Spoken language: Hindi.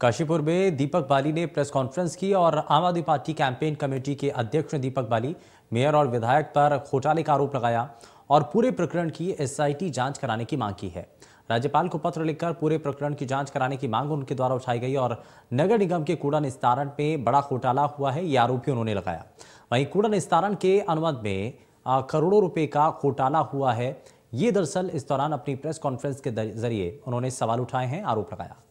काशीपुर में दीपक बाली ने प्रेस कॉन्फ्रेंस की और आम आदमी पार्टी कैंपेन कमेटी के अध्यक्ष दीपक बाली मेयर और विधायक पर घोटाले का आरोप लगाया और पूरे प्रकरण की एसआईटी जांच कराने की मांग की है राज्यपाल को पत्र लिखकर पूरे प्रकरण की जांच कराने की मांग उनके द्वारा उठाई गई और नगर निगम के कूड़ा निस्तारण में बड़ा घोटाला हुआ है ये आरोपी उन्होंने लगाया वहीं कूड़ा निस्तारण के अनुबंध में करोड़ों रुपए का घोटाला हुआ है ये दरअसल इस दौरान अपनी प्रेस कॉन्फ्रेंस के जरिए उन्होंने सवाल उठाए हैं आरोप लगाया